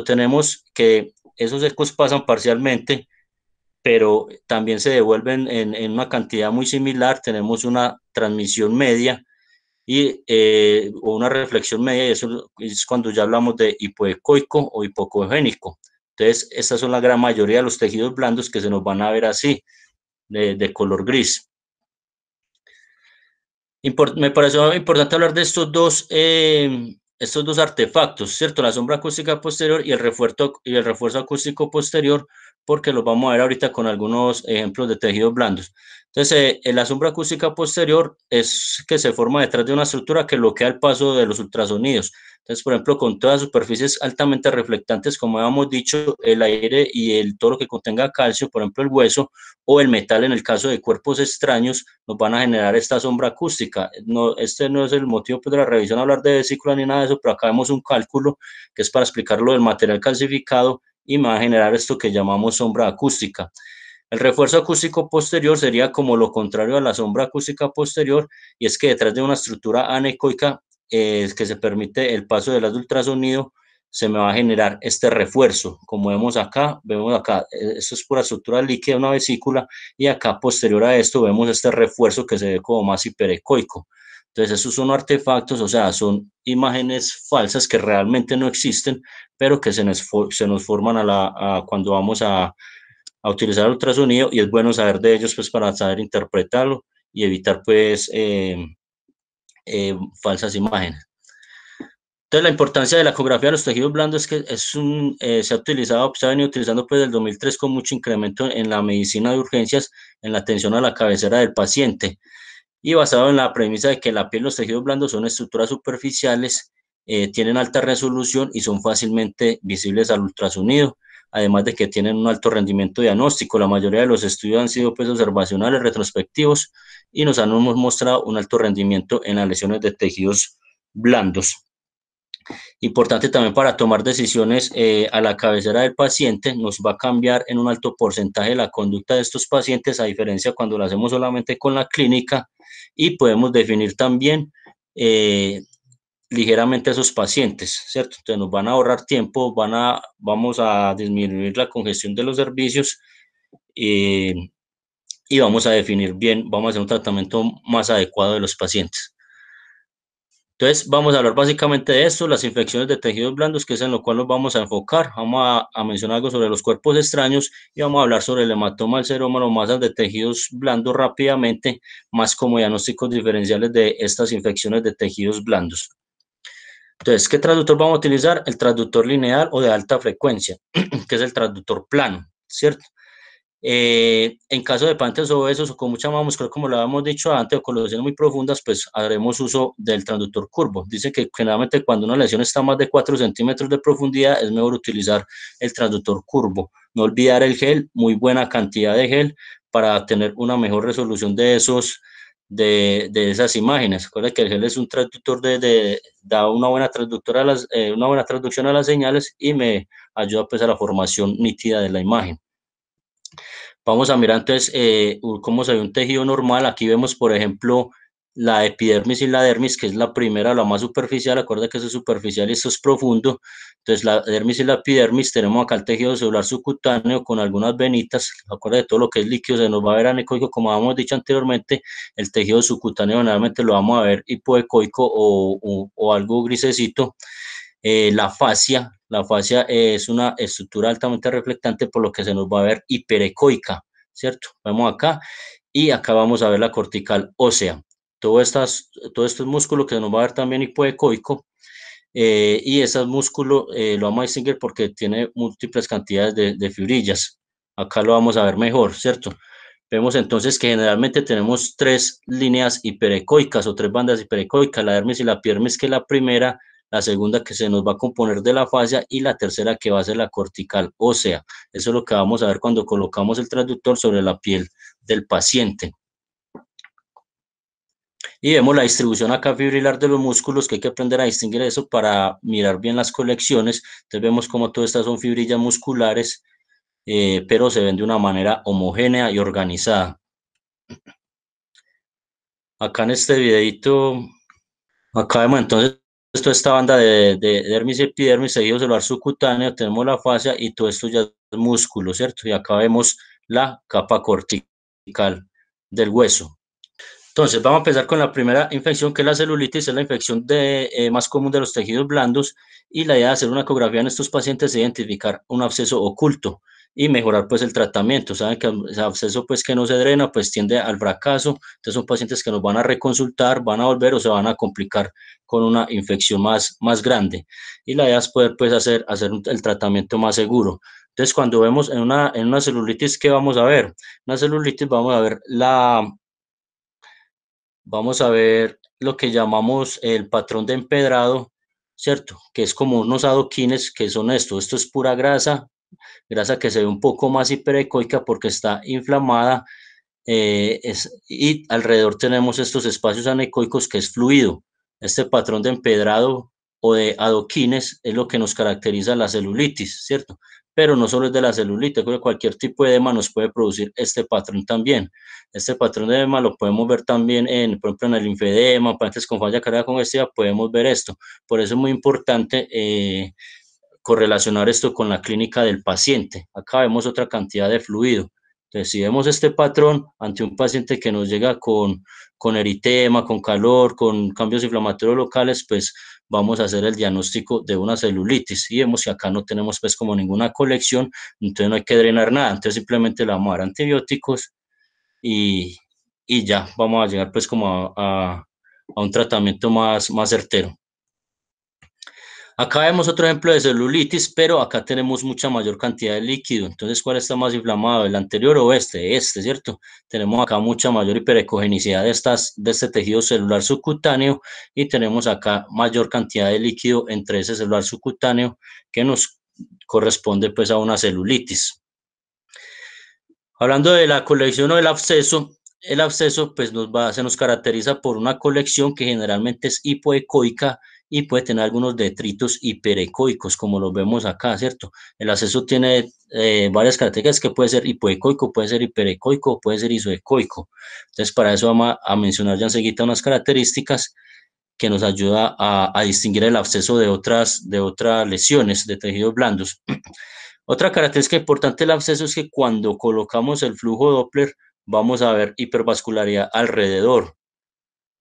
tenemos que esos ecos pasan parcialmente, pero también se devuelven en, una cantidad muy similar, tenemos una transmisión media y eh, una reflexión media, y eso es cuando ya hablamos de hipoecoico o hipocogénico. Entonces, estas son la gran mayoría de los tejidos blandos que se nos van a ver así, de, color gris. me pareció importante hablar de estos dos eh, estos dos artefactos, ¿cierto? La sombra acústica posterior y el refuerzo, y el refuerzo acústico posterior, porque los vamos a ver ahorita con algunos ejemplos de tejidos blandos. Entonces, eh, la sombra acústica posterior es que se forma detrás de una estructura que bloquea el paso de los ultrasonidos. Entonces, por ejemplo, con todas superficies altamente reflectantes, como habíamos dicho, el aire y el, todo lo que contenga calcio, por ejemplo, el hueso o el metal, en el caso de cuerpos extraños, nos van a generar esta sombra acústica. No, este no es el motivo pues, de la revisión hablar de vesícula ni nada de eso, pero acá vemos un cálculo que es para explicar lo del material calcificado y me va a generar esto que llamamos sombra acústica. El refuerzo acústico posterior sería como lo contrario a la sombra acústica posterior, y es que detrás de una estructura anecoica eh, que se permite el paso del ultrasonido, se me va a generar este refuerzo. Como vemos acá, vemos acá, eh, eso es pura estructura líquida, una vesícula, y acá posterior a esto vemos este refuerzo que se ve como más hiperecoico. Entonces, esos son artefactos, o sea, son imágenes falsas que realmente no existen, pero que se nos, forman cuando vamos a, a utilizar ultrasonido y es bueno saber de ellos pues para saber interpretarlo y evitar pues em, em, falsas imágenes. Entonces la importancia de la ecografía de los tejidos blandos es que es un, eh, se ha utilizado, se ha venido utilizando pues el 2003 con mucho incremento en la medicina de urgencias, en la atención a la cabecera del paciente y basado en la premisa de que la piel y los tejidos blandos son estructuras superficiales, eh, tienen alta resolución y son fácilmente visibles al ultrasonido además de que tienen un alto rendimiento diagnóstico. La mayoría de los estudios han sido pues, observacionales, retrospectivos, y nos han mostrado un alto rendimiento en las lesiones de tejidos blandos. Importante también para tomar decisiones eh, a la cabecera del paciente, nos va a cambiar en un alto porcentaje la conducta de estos pacientes, a diferencia cuando lo hacemos solamente con la clínica, y podemos definir también eh, ligeramente a esos pacientes, ¿cierto? Entonces nos van a ahorrar tiempo, van a, vamos a disminuir la congestión de los servicios eh, y vamos a definir bien, vamos a hacer un tratamiento más adecuado de los pacientes. Entonces vamos a hablar básicamente de esto, las infecciones de tejidos blandos, que es en lo cual nos vamos a enfocar. Vamos a, mencionar algo sobre los cuerpos extraños y vamos a hablar sobre el hematoma, el los masas de tejidos blandos rápidamente, más como diagnósticos diferenciales de estas infecciones de tejidos blandos. Entonces, ¿qué traductor vamos a utilizar? El traductor lineal o de alta frecuencia, que es el traductor plano, ¿cierto? Eh, en caso de pantes obesos o con mucha muscular, como lo habíamos dicho antes, o con lesiones muy profundas, pues haremos uso del transductor curvo. Dice que generalmente cuando una lesión está más de 4 centímetros de profundidad, es mejor utilizar el transductor curvo. No olvidar el gel, muy buena cantidad de gel para tener una mejor resolución de esos de, de esas imágenes. Recuerda que el gel es un traductor de, de da una buena, traductora a eh, una buena traducción a las señales y me ayuda pues a la formación nítida de la imagen. Vamos a mirar entonces eh, cómo se ve un tejido normal. Aquí vemos, por ejemplo, la epidermis y la dermis, que es la primera, la más superficial. Recuerda que eso es superficial y esto es profundo. Entonces, la dermis y la epidermis tenemos acá el tejido celular subcutáneo con algunas venitas. Acuérdate de todo lo que es líquido, se nos va a ver anecoico, como habíamos dicho anteriormente. El tejido subcutáneo generalmente lo vamos a ver hipoecoico o, algo grisecito. Eh, la fascia, la fascia es una estructura altamente reflectante, por lo que se nos va a ver hiperecoica, ¿cierto? Vamos acá y acá vamos a ver la cortical ósea. Todo, estas, todo este músculo que se nos va a ver también hipoecoico eh, y ese músculo eh, lo vamos a porque tiene múltiples cantidades de, fibrillas. Acá lo vamos a ver mejor, ¿cierto? Vemos entonces que generalmente tenemos tres líneas hiperecoicas o tres bandas hiperecoicas, la dermis y la es que es la primera, la segunda que se nos va a componer de la fascia y la tercera que va a ser la cortical ósea. Eso es lo que vamos a ver cuando colocamos el transductor sobre la piel del paciente. Y vemos la distribución acá fibrilar de los músculos, que hay que aprender a distinguir eso para mirar bien las colecciones. Entonces vemos como todas estas son fibrillas musculares, eh, pero se ven de una manera homogénea y organizada. Acá en este videito, acá vemos entonces toda esta banda de, dermis y epidermis, seguido celular subcutáneo, tenemos la fascia y todo esto ya es músculo, ¿cierto? Y acá vemos la capa cortical del hueso. Entonces, vamos a empezar con la primera infección, que es la celulitis, es la infección de, eh, más común de los tejidos blandos y la idea de hacer una ecografía en estos pacientes es identificar un absceso oculto y mejorar pues el tratamiento. Saben que ese absceso pues que no se drena pues tiende al fracaso, entonces son pacientes que nos van a reconsultar, van a volver o se van a complicar con una infección más, más grande y la idea es poder pues hacer, hacer el tratamiento más seguro. Entonces, cuando vemos en una, en una celulitis, ¿qué vamos a ver? En una celulitis vamos a ver la, vamos a ver lo que llamamos el patrón de empedrado, ¿cierto? Que es como unos adoquines que son esto. Esto es pura grasa, grasa que se ve un poco más hiperecoica porque está inflamada. Eh, y alrededor tenemos estos espacios anecoicos que es fluido. Este patrón de empedrado o de adoquines es lo que nos caracteriza la celulitis, ¿cierto? pero no solo es de la celulitis, que cualquier tipo de edema nos puede producir este patrón también. Este patrón de edema lo podemos ver también en, por ejemplo, en el linfedema, pacientes con falla carga congestiva, podemos ver esto. Por eso es muy importante eh, correlacionar esto con la clínica del paciente. Acá vemos otra cantidad de fluido. Entonces, si vemos este patrón ante un paciente que nos llega con, con eritema, con calor, con cambios inflamatorios locales, pues vamos a hacer el diagnóstico de una celulitis y vemos que acá no tenemos pues como ninguna colección, entonces no hay que drenar nada, entonces simplemente le vamos a dar antibióticos y, ya vamos a llegar pues como a, a un tratamiento más, más certero. Acá vemos otro ejemplo de celulitis, pero acá tenemos mucha mayor cantidad de líquido. Entonces, ¿cuál está más inflamado? ¿El anterior o este? Este, ¿cierto? Tenemos acá mucha mayor hiperecogenicidad de, este tejido celular subcutáneo y tenemos acá mayor cantidad de líquido entre ese celular subcutáneo que nos corresponde pues a una celulitis. Hablando de la colección o el absceso, el absceso pues se nos caracteriza por una colección que generalmente es hipoecoica y puede tener algunos detritos hiperecoicos, como los vemos acá, ¿cierto? El acceso tiene eh, varias características que puede ser hipoecoico, puede ser hiperecoico, puede ser isoecoico. Entonces, para eso vamos a, mencionar ya enseguida unas características que nos ayuda a, distinguir el absceso de otras, de otras lesiones de tejidos blandos. Otra característica importante del absceso es que cuando colocamos el flujo Doppler vamos a ver hipervascularidad alrededor,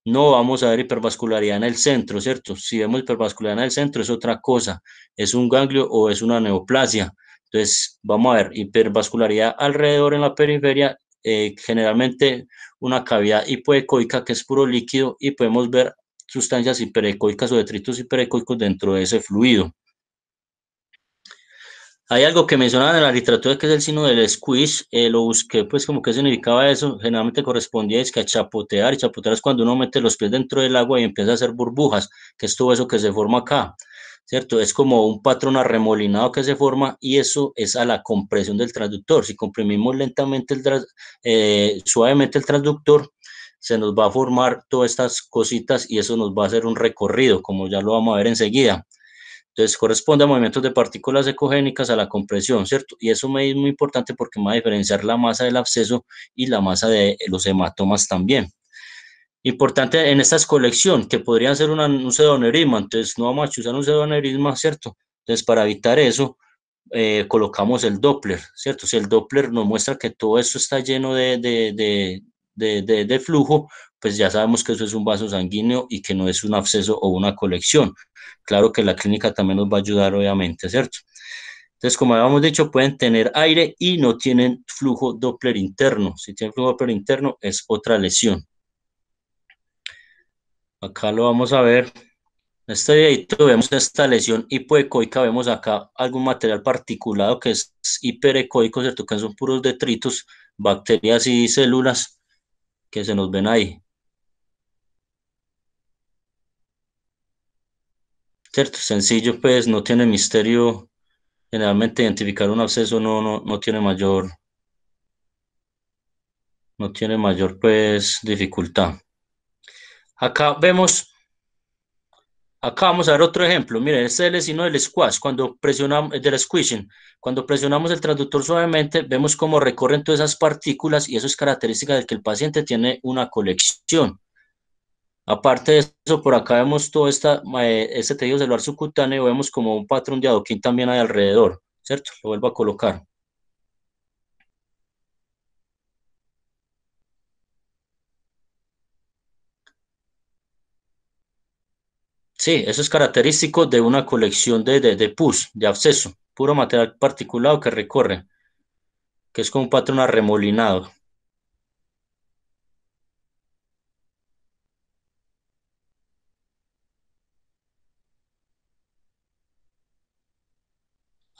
no vamos a ver hipervascularidad en el centro, ¿cierto? Si vemos hipervascularidad en el centro es otra cosa, es un ganglio o es una neoplasia. Entonces, vamos a ver hipervascularidad alrededor en la periferia, eh, generalmente una cavidad hipoecoica que es puro líquido y podemos ver sustancias hiperecoicas o detritos hiperecoicos dentro de ese fluido. Hay algo que mencionaban en la literatura que es el signo del squish, eh, lo busqué pues como que significaba eso, generalmente correspondía es que a chapotear, y chapotear es cuando uno mete los pies dentro del agua y empieza a hacer burbujas, que es todo eso que se forma acá, ¿cierto? Es como un patrón arremolinado que se forma y eso es a la compresión del transductor, si comprimimos lentamente, eh, suavemente el transductor, se nos va a formar todas estas cositas y eso nos va a hacer un recorrido, como ya lo vamos a ver enseguida. Entonces corresponde a movimientos de partículas ecogénicas a la compresión, ¿cierto? Y eso me es muy importante porque va a diferenciar la masa del absceso y la masa de los hematomas también. Importante en estas colección, que podrían ser un pseudoneurisma, entonces no vamos a usar un pseudoneurisma, ¿cierto? Entonces para evitar eso, eh, colocamos el Doppler, ¿cierto? Si el Doppler nos muestra que todo esto está lleno de, de, de, de flujo, pues ya sabemos que eso es un vaso sanguíneo y que no es un absceso o una colección. Claro que la clínica también nos va a ayudar, obviamente, ¿cierto? Entonces, como habíamos dicho, pueden tener aire y no tienen flujo Doppler interno. Si tienen flujo Doppler interno, es otra lesión. Acá lo vamos a ver. En este videito vemos esta lesión hipoecoica, vemos acá algún material particulado que es hiperecoico, ¿cierto? Que son puros detritos, bacterias y células que se nos ven ahí. ¿cierto? Sencillo, pues no tiene misterio. Generalmente identificar un absceso no, no, no tiene mayor, no tiene mayor pues dificultad. Acá vemos, acá vamos a ver otro ejemplo. Miren, este es el signo del squash, cuando presionamos, eh, del squishing. Cuando presionamos el transductor suavemente, vemos cómo recorren todas esas partículas y eso es característica de que el paciente tiene una colección. Aparte de eso, por acá vemos todo esta, eh, este tejido celular subcutáneo, vemos como un patrón de adoquín también hay alrededor, ¿cierto? Lo vuelvo a colocar. Sí, eso es característico de una colección de, de, de pus, de absceso, puro material particulado que recorre, que es como un patrón arremolinado.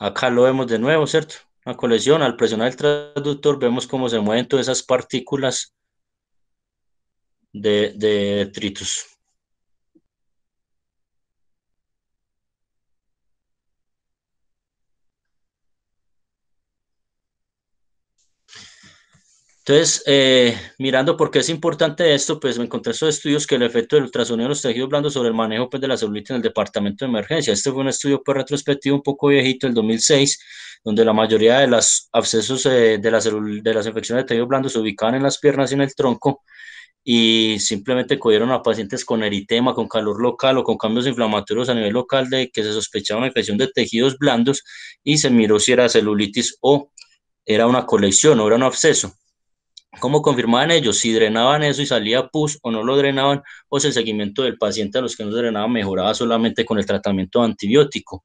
Acá lo vemos de nuevo, ¿cierto? La colección, al presionar el traductor, vemos cómo se mueven todas esas partículas de, de detritus. Entonces, eh, mirando por qué es importante esto, pues me encontré estos estudios que el efecto del ultrasonido en los tejidos blandos sobre el manejo pues, de la celulitis en el departamento de emergencia. Este fue un estudio pues, retrospectivo un poco viejito, del 2006, donde la mayoría de los abscesos eh, de, la de las infecciones de tejidos blandos se ubicaban en las piernas y en el tronco y simplemente cogieron a pacientes con eritema, con calor local o con cambios inflamatorios a nivel local de que se sospechaba una infección de tejidos blandos y se miró si era celulitis o era una colección o era un absceso cómo confirmaban ellos si drenaban eso y salía pus o no lo drenaban, o si el seguimiento del paciente a los que no drenaban mejoraba solamente con el tratamiento antibiótico.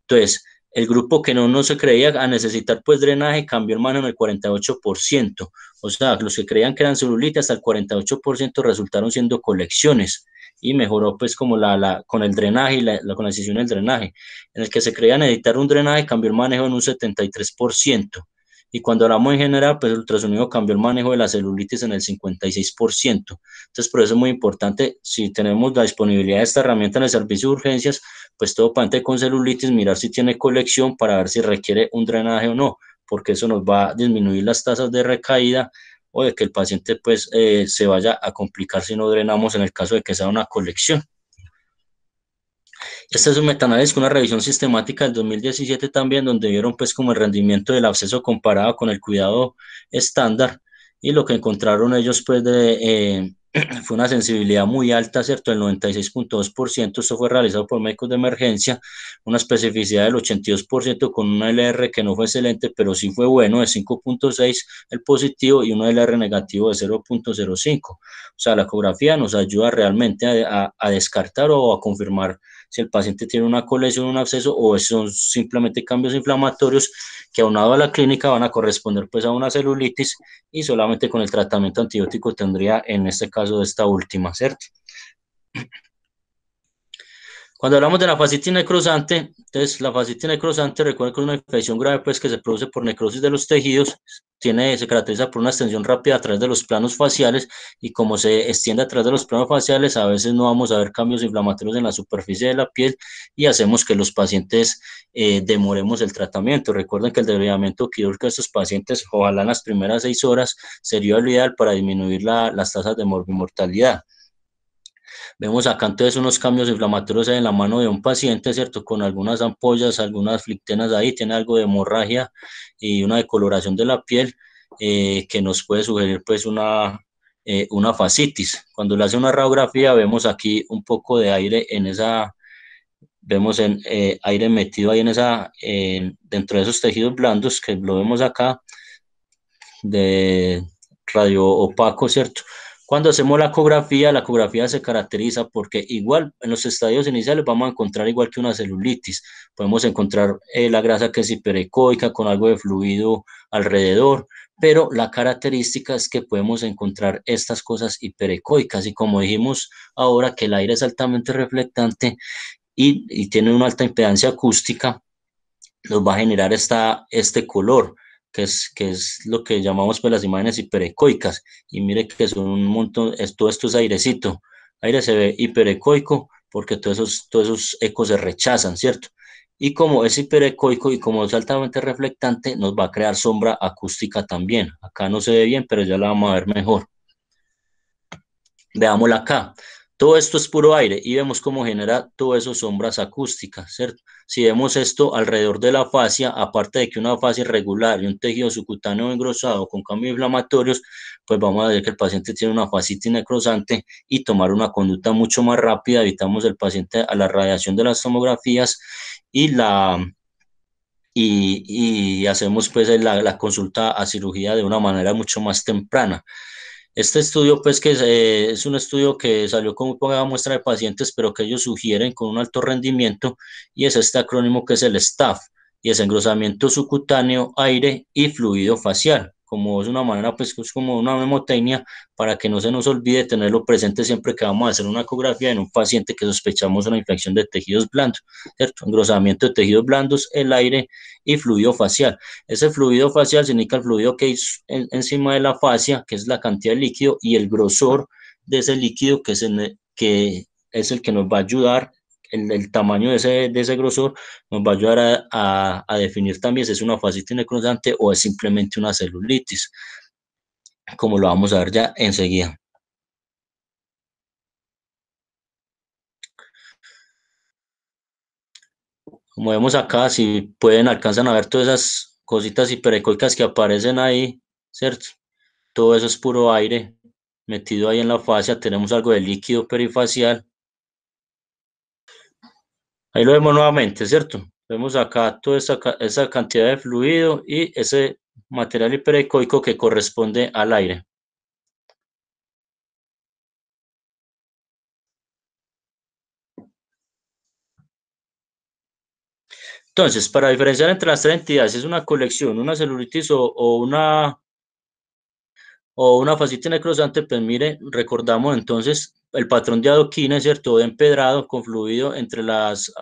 Entonces, el grupo que no, se creía a necesitar pues drenaje cambió el manejo en el 48%. O sea, los que creían que eran celulitis hasta el 48% resultaron siendo colecciones y mejoró pues como la, con el drenaje y la, con la decisión del drenaje. En el que se creía necesitar un drenaje cambió el manejo en un 73%. Y cuando hablamos en general, pues el ultrasonido cambió el manejo de la celulitis en el 56%. Entonces, por eso es muy importante, si tenemos la disponibilidad de esta herramienta en el servicio de urgencias, pues todo paciente con celulitis, mirar si tiene colección para ver si requiere un drenaje o no, porque eso nos va a disminuir las tasas de recaída o de que el paciente pues eh, se vaya a complicar si no drenamos en el caso de que sea una colección. Este es un metaanálisis una revisión sistemática del 2017 también, donde vieron pues como el rendimiento del absceso comparado con el cuidado estándar y lo que encontraron ellos pues eh, fue una sensibilidad muy alta, ¿cierto? El 96.2%, esto fue realizado por médicos de emergencia, una especificidad del 82% con un LR que no fue excelente, pero sí fue bueno, de 5.6 el positivo y un LR negativo de 0.05. O sea, la ecografía nos ayuda realmente a descartar o a confirmar si el paciente tiene una colesión, un absceso o son simplemente cambios inflamatorios que aunado a la clínica van a corresponder pues a una celulitis y solamente con el tratamiento antibiótico tendría en este caso esta última, ¿cierto? Cuando hablamos de la fascitis necrosante, entonces la fascitis necrosante, recuerden que es una infección grave pues, que se produce por necrosis de los tejidos, tiene, se caracteriza por una extensión rápida a través de los planos faciales y como se extiende a través de los planos faciales, a veces no vamos a ver cambios inflamatorios en la superficie de la piel y hacemos que los pacientes eh, demoremos el tratamiento. Recuerden que el desviamiento quirúrgico de estos pacientes, ojalá en las primeras seis horas, sería lo ideal para disminuir las tasas de mortalidad. Vemos acá entonces unos cambios inflamatorios en la mano de un paciente, ¿cierto? Con algunas ampollas, algunas flictenas ahí, tiene algo de hemorragia y una decoloración de la piel eh, que nos puede sugerir pues una, eh, una fascitis. Cuando le hace una radiografía vemos aquí un poco de aire en esa, vemos en, eh, aire metido ahí en esa, dentro de esos tejidos blandos que lo vemos acá, de radio opaco, ¿cierto? Cuando hacemos la ecografía, la ecografía se caracteriza porque igual en los estadios iniciales vamos a encontrar igual que una celulitis. Podemos encontrar eh, la grasa que es hiperecoica con algo de fluido alrededor, pero la característica es que podemos encontrar estas cosas hiperecoicas y como dijimos ahora que el aire es altamente reflectante y, y tiene una alta impedancia acústica, nos va a generar esta, este color que es, que es lo que llamamos por pues, las imágenes hiperecoicas. Y mire que es un montón, todo esto es airecito. Aire se ve hiperecoico porque todos esos, todos esos ecos se rechazan, ¿cierto? Y como es hiperecoico y como es altamente reflectante, nos va a crear sombra acústica también. Acá no se ve bien, pero ya la vamos a ver mejor. Veámosla acá. Todo esto es puro aire y vemos cómo genera todo esas sombras acústicas, ¿cierto? Si vemos esto alrededor de la fascia, aparte de que una fascia irregular y un tejido subcutáneo engrosado con cambios inflamatorios, pues vamos a ver que el paciente tiene una fascitis necrosante y tomar una conducta mucho más rápida, evitamos el paciente a la radiación de las tomografías y la y, hacemos pues la consulta a cirugía de una manera mucho más temprana. Este estudio, pues, que eh, es, un estudio que salió con una muestra de pacientes, pero que ellos sugieren con un alto rendimiento, y es este acrónimo que es el STAFF y es engrosamiento subcutáneo, aire y fluido facial como es una manera, pues es como una memotecnia para que no se nos olvide tenerlo presente siempre que vamos a hacer una ecografía en un paciente que sospechamos una infección de tejidos blandos, ¿cierto? Engrosamiento de tejidos blandos, el aire y fluido facial. Ese fluido facial significa el fluido que hay encima de la fascia, que es la cantidad de líquido y el grosor de ese líquido que es, que es el que nos va a ayudar el, tamaño de ese, grosor nos va a ayudar a, definir también si es una fascitis necrosante o es simplemente una celulitis, como lo vamos a ver ya enseguida. Como vemos acá, si pueden, alcanzan a ver todas esas cositas hiperecoicas que aparecen ahí, ¿cierto? Todo eso es puro aire metido ahí en la fascia. Tenemos algo de líquido perifacial Ahí lo vemos nuevamente, ¿cierto? Vemos acá toda esa, cantidad de fluido y ese material hiperecoico que corresponde al aire. Entonces, para diferenciar entre las tres entidades, si es una colección, una celulitis o, una o una facita necrosante, pues mire, recordamos entonces el patrón de adoquina, ¿cierto? De empedrado fluido entre las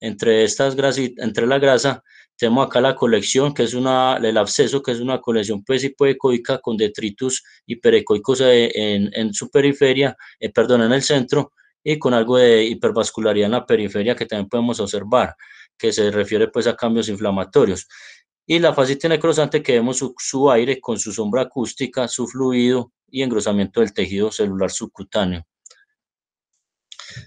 entre estas entre la grasa, tenemos acá la colección, que es una, el absceso, que es una colección pues hipoecoica con detritus hiperecoicos eh, en, en su periferia, eh, perdón, en el centro, y con algo de hipervascularidad en la periferia que también podemos observar, que se refiere pues a cambios inflamatorios. Y la fase necrosante que vemos su aire con su sombra acústica, su fluido y engrosamiento del tejido celular subcutáneo.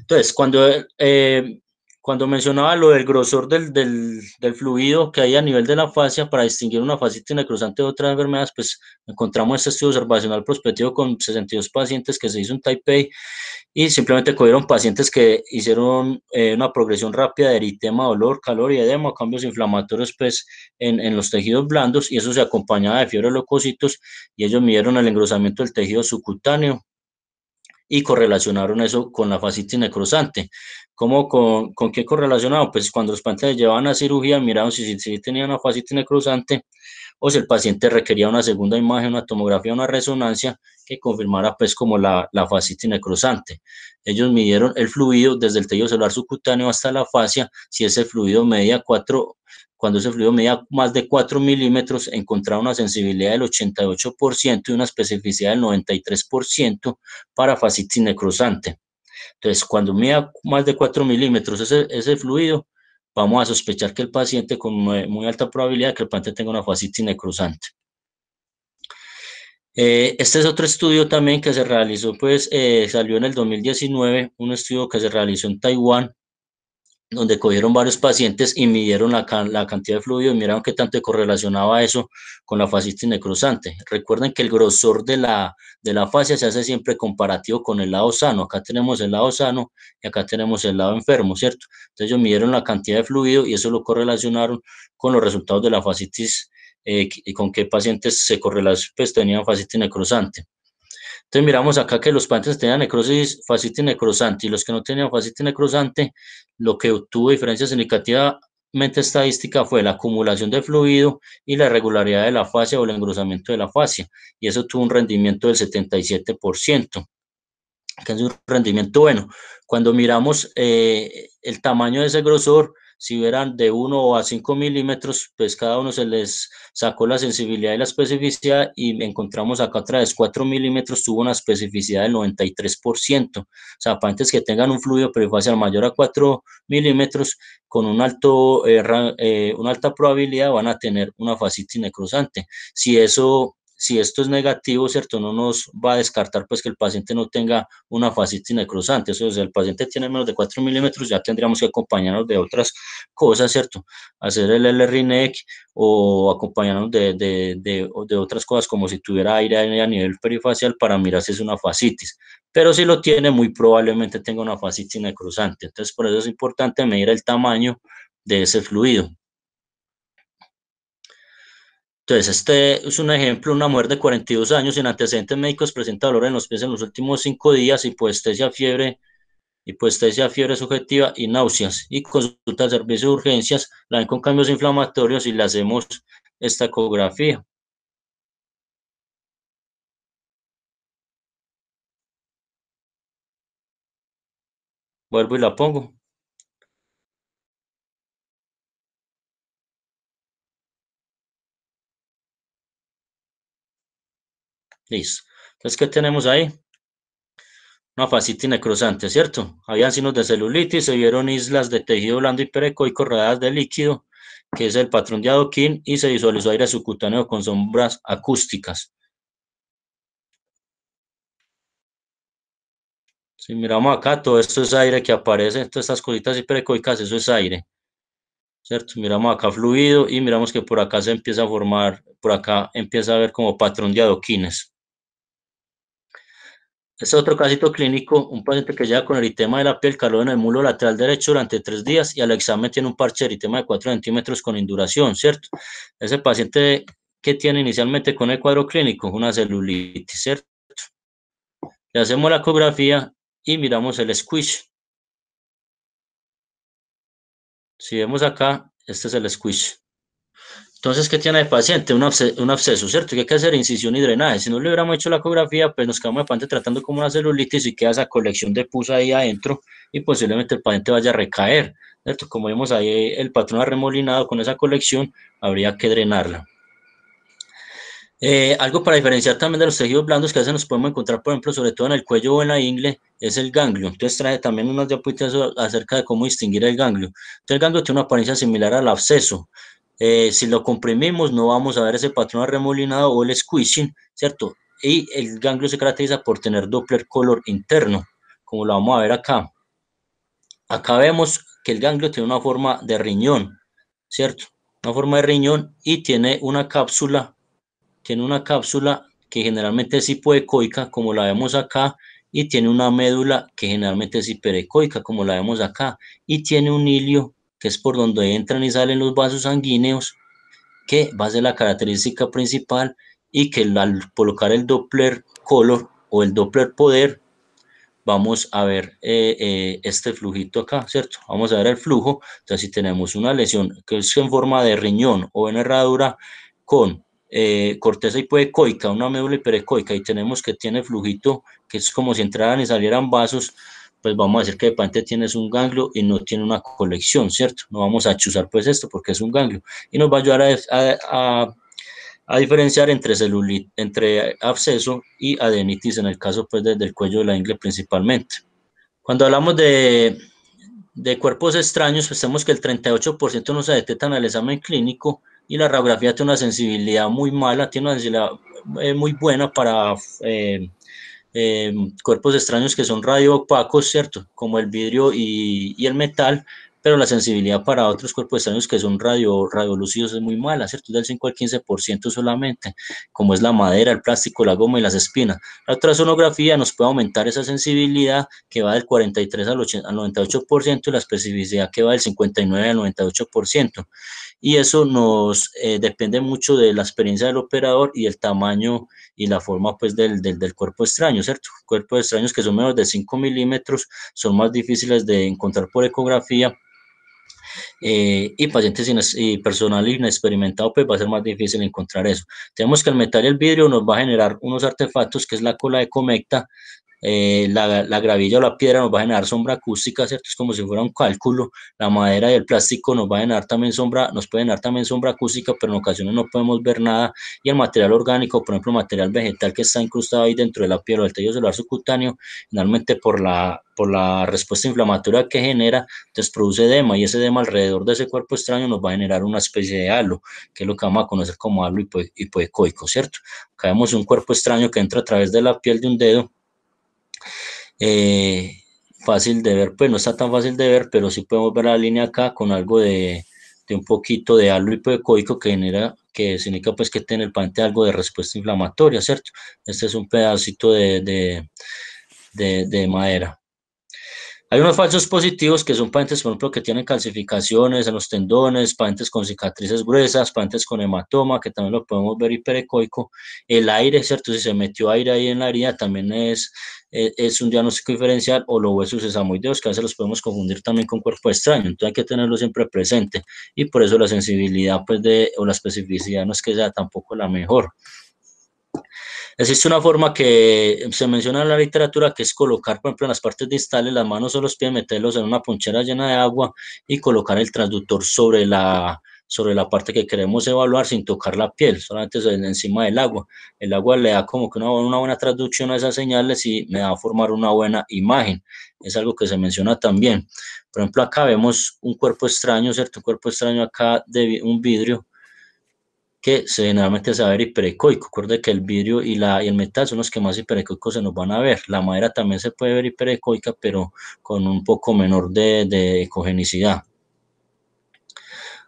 Entonces, cuando, eh, cuando mencionaba lo del grosor del, del, fluido que hay a nivel de la fascia para distinguir una fascitis cruzante de otras enfermedades, pues encontramos este estudio observacional prospectivo con 62 pacientes que se hizo en Taipei y simplemente cogieron pacientes que hicieron eh, una progresión rápida de eritema, dolor, calor y edema, cambios inflamatorios pues, en, los tejidos blandos y eso se acompañaba de fiebre de leucocitos y ellos midieron el engrosamiento del tejido subcutáneo y correlacionaron eso con la fascitis necrosante. ¿Cómo con, qué correlacionado? Pues cuando los pacientes llevaban a cirugía, miraron si, si, si tenían una fascitis necrosante o si el paciente requería una segunda imagen, una tomografía, una resonancia que confirmara pues como la, la fascitis necrosante. Ellos midieron el fluido desde el tejido celular subcutáneo hasta la fascia, si ese fluido medía 4 cuando ese fluido medía más de 4 milímetros, encontraba una sensibilidad del 88% y una especificidad del 93% para fascitis necrosante. Entonces, cuando medía más de 4 milímetros ese, ese, fluido, vamos a sospechar que el paciente con muy alta probabilidad que el paciente tenga una fascitis necrosante. Eh, este es otro estudio también que se realizó, pues eh, salió en el 2019, un estudio que se realizó en Taiwán, donde cogieron varios pacientes y midieron la, la cantidad de fluido y miraron qué tanto correlacionaba eso con la fascitis necrosante. Recuerden que el grosor de la, de la fascia se hace siempre comparativo con el lado sano. Acá tenemos el lado sano y acá tenemos el lado enfermo, ¿cierto? Entonces ellos midieron la cantidad de fluido y eso lo correlacionaron con los resultados de la fascitis eh, y con qué pacientes se correlacionaban, pues tenían fascitis necrosante. Entonces miramos acá que los pacientes tenían necrosis fascitis necrosante y los que no tenían fascitis necrosante, lo que obtuvo diferencia significativamente estadística fue la acumulación de fluido y la irregularidad de la fascia o el engrosamiento de la fascia, y eso tuvo un rendimiento del 77%, que es un rendimiento bueno. Cuando miramos eh, el tamaño de ese grosor, si eran de 1 a 5 milímetros, pues cada uno se les sacó la sensibilidad y la especificidad y encontramos acá otra vez 4 milímetros tuvo una especificidad del 93%. O sea, pacientes que tengan un fluido perifacial mayor a 4 milímetros con un alto, eh, eh, una alta probabilidad van a tener una fascitis necrosante. Si eso si esto es negativo, ¿cierto? No nos va a descartar pues que el paciente no tenga una fascitis necrosante, eso si el paciente tiene menos de 4 milímetros, ya tendríamos que acompañarnos de otras cosas, ¿cierto? Hacer el LRNEC o acompañarnos de, de, de, de, otras cosas como si tuviera aire a nivel perifacial para mirar si es una fascitis. Pero si lo tiene, muy probablemente tenga una fascitis necrosante. Entonces, por eso es importante medir el tamaño de ese fluido. Entonces, este es un ejemplo, una mujer de 42 años sin antecedentes médicos presenta dolor en los pies en los últimos cinco días, hipoestesia, fiebre, hipoestesia, fiebre subjetiva y náuseas. Y consulta al servicio de urgencias, la ven con cambios inflamatorios y le hacemos esta ecografía. Vuelvo y la pongo. Entonces, ¿qué tenemos ahí? Una fascitina cruzante, ¿cierto? Habían signos de celulitis, se vieron islas de tejido blando y perecoico rodeadas de líquido, que es el patrón de adoquín, y se visualizó aire subcutáneo con sombras acústicas. Si miramos acá, todo esto es aire que aparece, todas estas cositas hiperecoicas, eso es aire. ¿Cierto? Miramos acá fluido y miramos que por acá se empieza a formar, por acá empieza a ver como patrón de adoquines. Este otro casito clínico, un paciente que llega con eritema de la piel calor en el mulo lateral derecho durante tres días y al examen tiene un parche de eritema de 4 centímetros con induración, ¿cierto? Ese paciente que tiene inicialmente con el cuadro clínico una celulitis, ¿cierto? Le hacemos la ecografía y miramos el squish. Si vemos acá, este es el squish. Entonces, ¿qué tiene el paciente? Un, absceso, ¿cierto? Que hay que hacer incisión y drenaje. Si no le hubiéramos hecho la ecografía, pues nos quedamos de paciente tratando como una celulitis y queda esa colección de pus ahí adentro y posiblemente el paciente vaya a recaer, ¿cierto? Como vemos ahí, el patrón remolinado con esa colección, habría que drenarla. Eh, algo para diferenciar también de los tejidos blandos que a veces nos podemos encontrar, por ejemplo, sobre todo en el cuello o en la ingle, es el ganglio. Entonces trae también unas diapositivas acerca de cómo distinguir el ganglio. Entonces el ganglio tiene una apariencia similar al absceso. Eh, si lo comprimimos no vamos a ver ese patrón arremolinado o el squeezing, ¿cierto? Y el ganglio se caracteriza por tener Doppler color interno, como lo vamos a ver acá. Acá vemos que el ganglio tiene una forma de riñón, ¿cierto? Una forma de riñón y tiene una cápsula, tiene una cápsula que generalmente es hipoecoica, como la vemos acá, y tiene una médula que generalmente es hiperecoica, como la vemos acá, y tiene un hilio que es por donde entran y salen los vasos sanguíneos, que va a ser la característica principal y que al colocar el Doppler color o el Doppler poder, vamos a ver eh, eh, este flujito acá, ¿cierto? Vamos a ver el flujo. Entonces, si tenemos una lesión que es en forma de riñón o en herradura con eh, corteza hipoecoica, una médula hiperecoica, y tenemos que tiene flujito que es como si entraran y salieran vasos, pues vamos a decir que de pante tienes un ganglio y no tiene una colección, ¿cierto? No vamos a chuzar pues esto porque es un ganglio y nos va a ayudar a, diferenciar entre, celulit entre absceso y adenitis en el caso pues del cuello de la ingle principalmente. Cuando hablamos de, cuerpos extraños, pues vemos que el 38% no se detectan al examen clínico y la radiografía tiene una sensibilidad muy mala, tiene una sensibilidad eh, muy buena para... Eh, Em, cuerpos extraños que son radio opacos, ¿cierto? Como el vidrio y el metal, pero la sensibilidad para otros cuerpos extraños que son radio, radiolúcidos es muy mala, ¿cierto? del 5 al 15% solamente, como es la madera, el plástico, la goma y las espinas. La ultrasonografía nos puede aumentar esa sensibilidad que va del 43 al, 98% y la especificidad que va del 59 al 98%. Y eso nos eh, depende mucho de la experiencia del operador y el tamaño y la forma pues del, del, del cuerpo extraño, ¿cierto? Cuerpos extraños que son menos de 5 milímetros son más difíciles de encontrar por ecografía eh, y pacientes y personal inexperimentado, pues va a ser más difícil encontrar eso. Tenemos que el metal y el vidrio nos va a generar unos artefactos, que es la cola de comecta, eh, la, la, gravilla o la piedra nos va a generar sombra acústica, ¿cierto? Es como si fuera un cálculo, la madera y el plástico nos va a generar también sombra, nos pueden dar también sombra acústica, pero en ocasiones no podemos ver nada, y el material orgánico, por ejemplo, material vegetal que está incrustado ahí dentro de la piel o del tejido celular subcutáneo, finalmente por la, por la respuesta inflamatoria que genera, entonces produce edema, y ese edema alrededor de ese cuerpo extraño nos va a generar una especie de halo, que es lo que vamos a conocer como halo hipo hipoecoico, ¿cierto? Acá un cuerpo extraño que entra a través de la piel de un dedo, eh, fácil de ver, pues no está tan fácil de ver, pero sí podemos ver la línea acá con algo de, un poquito de algo hipoecoico que genera, que significa pues que tiene el paciente algo de respuesta inflamatoria, ¿cierto? Este es un pedacito de, de madera. Hay unos falsos positivos que son pacientes, por ejemplo, que tienen calcificaciones en los tendones, pacientes con cicatrices gruesas, pacientes con hematoma, que también lo podemos ver hiperecoico. El aire, ¿cierto? Si se metió aire ahí en la herida, también es, es, un diagnóstico diferencial, o los huesos esamoideos, que a veces los podemos confundir también con cuerpo extraño. Entonces hay que tenerlo siempre presente. Y por eso la sensibilidad, pues, de, o la especificidad no es que sea tampoco la mejor. Existe una forma que se menciona en la literatura que es colocar, por ejemplo, en las partes distales las manos o los pies, meterlos en una ponchera llena de agua y colocar el transductor sobre la, sobre la parte que queremos evaluar sin tocar la piel, solamente encima del agua. El agua le da como que una, una, buena traducción a esas señales y me va a formar una buena imagen. Es algo que se menciona también. Por ejemplo, acá vemos un cuerpo extraño, ¿cierto? Un cuerpo extraño acá de un vidrio que se, generalmente se va a ver hiperecoico. Recuerde que el vidrio y, la, y el metal son los que más hiperecoicos se nos van a ver. La madera también se puede ver hiperecoica, pero con un poco menor de, de ecogenicidad.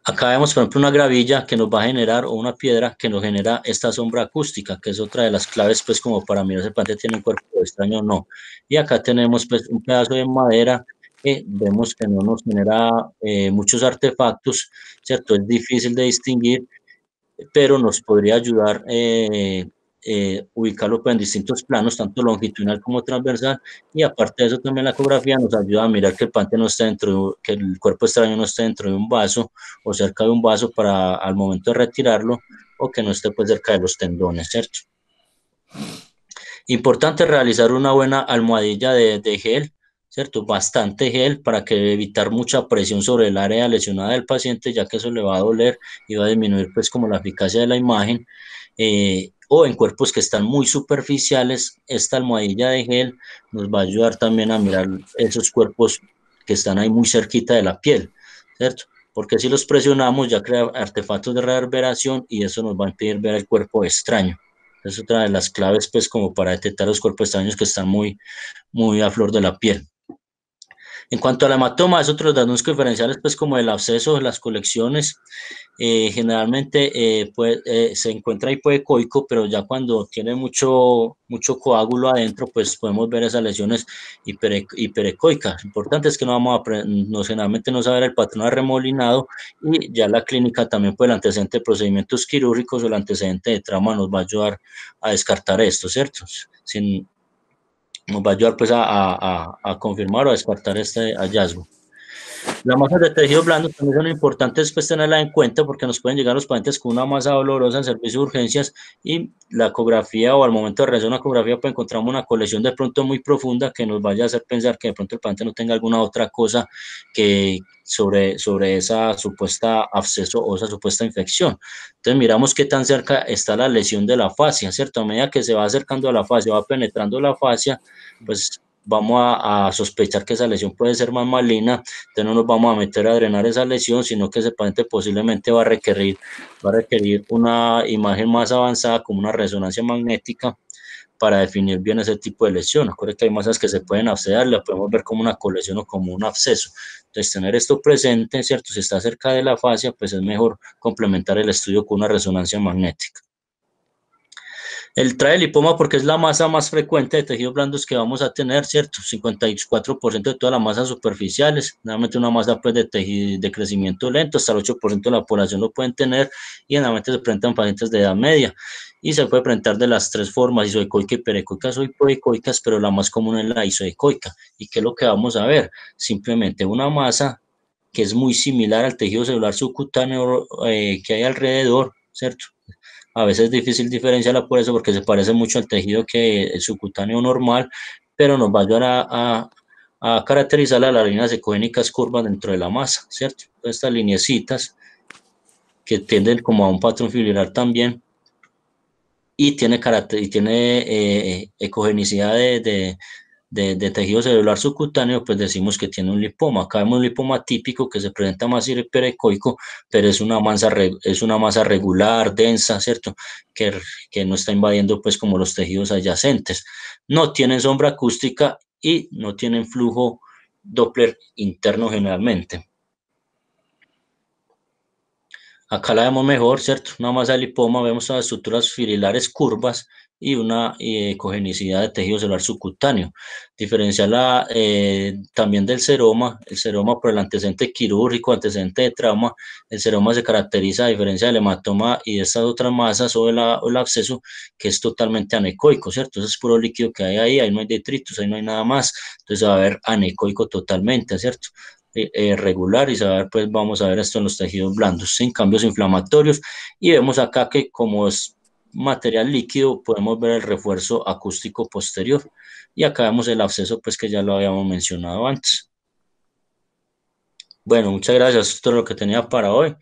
Acá vemos, por ejemplo, una gravilla que nos va a generar o una piedra que nos genera esta sombra acústica, que es otra de las claves, pues, como para mirar si el planta tiene un cuerpo extraño o no. Y acá tenemos, pues, un pedazo de madera que vemos que no nos genera eh, muchos artefactos, ¿cierto? Es difícil de distinguir pero nos podría ayudar a eh, eh, ubicarlo pues, en distintos planos, tanto longitudinal como transversal, y aparte de eso también la ecografía nos ayuda a mirar que el pante no dentro, que el cuerpo extraño no esté dentro de un vaso o cerca de un vaso para al momento de retirarlo, o que no esté pues cerca de los tendones, ¿cierto? Importante realizar una buena almohadilla de gel ¿cierto? Bastante gel para que evitar mucha presión sobre el área lesionada del paciente, ya que eso le va a doler y va a disminuir pues como la eficacia de la imagen. Eh, o en cuerpos que están muy superficiales, esta almohadilla de gel nos va a ayudar también a mirar esos cuerpos que están ahí muy cerquita de la piel, ¿cierto? Porque si los presionamos ya crea artefactos de reverberación y eso nos va a impedir ver el cuerpo extraño. Es otra de las claves pues como para detectar los cuerpos extraños que están muy, muy a flor de la piel. En cuanto al hematoma, es otro de los daños diferenciales, pues como el absceso, las colecciones, eh, generalmente pues, se encuentra hipoecoico, pero ya cuando tiene mucho, mucho coágulo adentro, pues podemos ver esas lesiones hiperecoicas. Lo importante es que no vamos a, no, generalmente no saber el patrón remolinado y ya la clínica también, pues el antecedente de procedimientos quirúrgicos o el antecedente de trauma nos va a ayudar a descartar esto, ¿cierto? Sin, nos va a ayudar pues a, confirmar o a descartar este hallazgo. La masa de tejido blando también son importante pues tenerla en cuenta porque nos pueden llegar los pacientes con una masa dolorosa en servicio de urgencias y la ecografía o al momento de realizar una ecografía pues encontramos una colección de pronto muy profunda que nos vaya a hacer pensar que de pronto el paciente no tenga alguna otra cosa que sobre, sobre esa supuesta absceso o esa supuesta infección. Entonces miramos qué tan cerca está la lesión de la fascia, ¿cierto? A medida que se va acercando a la fascia, va penetrando la fascia, pues vamos a, sospechar que esa lesión puede ser más malina, entonces no nos vamos a meter a drenar esa lesión, sino que ese paciente posiblemente va a requerir, va a requerir una imagen más avanzada como una resonancia magnética para definir bien ese tipo de lesión. Acuérdense que hay masas que se pueden abscedar, la podemos ver como una colección o como un absceso. Entonces, tener esto presente, ¿cierto? Si está cerca de la fascia, pues es mejor complementar el estudio con una resonancia magnética. El trae lipoma porque es la masa más frecuente de tejidos blandos que vamos a tener, ¿cierto? 54% de todas las masas superficiales, normalmente una masa pues, de, tejido, de crecimiento lento, hasta el 8% de la población lo pueden tener y nuevamente se presentan pacientes de edad media y se puede presentar de las tres formas, isoecoica y perecoica, pero la más común es la isoecoica. ¿Y qué es lo que vamos a ver? Simplemente una masa que es muy similar al tejido celular subcutáneo eh, que hay alrededor, ¿cierto? a veces es difícil diferenciarla por eso, porque se parece mucho al tejido que el subcutáneo normal, pero nos va a ayudar a, caracterizar las líneas ecogénicas curvas dentro de la masa, ¿cierto? Estas lineecitas que tienden como a un patrón fibrilar también y tiene, carácter, eh, ecogenicidad de de, tejido celular subcutáneo, pues decimos que tiene un lipoma. Acá vemos un lipoma típico que se presenta más hiperecoico, pero es una masa, es una masa regular, densa, ¿cierto? Que, no está invadiendo pues como los tejidos adyacentes. No tiene sombra acústica y no tiene flujo Doppler interno generalmente. Acá la vemos mejor, ¿cierto? Una masa de lipoma, vemos las estructuras fililares curvas y una ecogenicidad eh, de tejido celular subcutáneo. diferencial eh, también del seroma, el seroma por el antecedente quirúrgico, antecedente de trauma, el seroma se caracteriza a diferencia del hematoma y de estas otras masas o el, absceso que es totalmente anecoico, ¿cierto? es puro líquido que hay ahí, ahí no hay detritos ahí no hay nada más, entonces va a haber anecoico totalmente, ¿cierto? Eh, eh, regular y saber, pues vamos a ver esto en los tejidos blandos, sin cambios inflamatorios. Y vemos acá que como es material líquido podemos ver el refuerzo acústico posterior. Y acá vemos el acceso pues que ya lo habíamos mencionado antes. Bueno, muchas gracias. Esto es lo que tenía para hoy.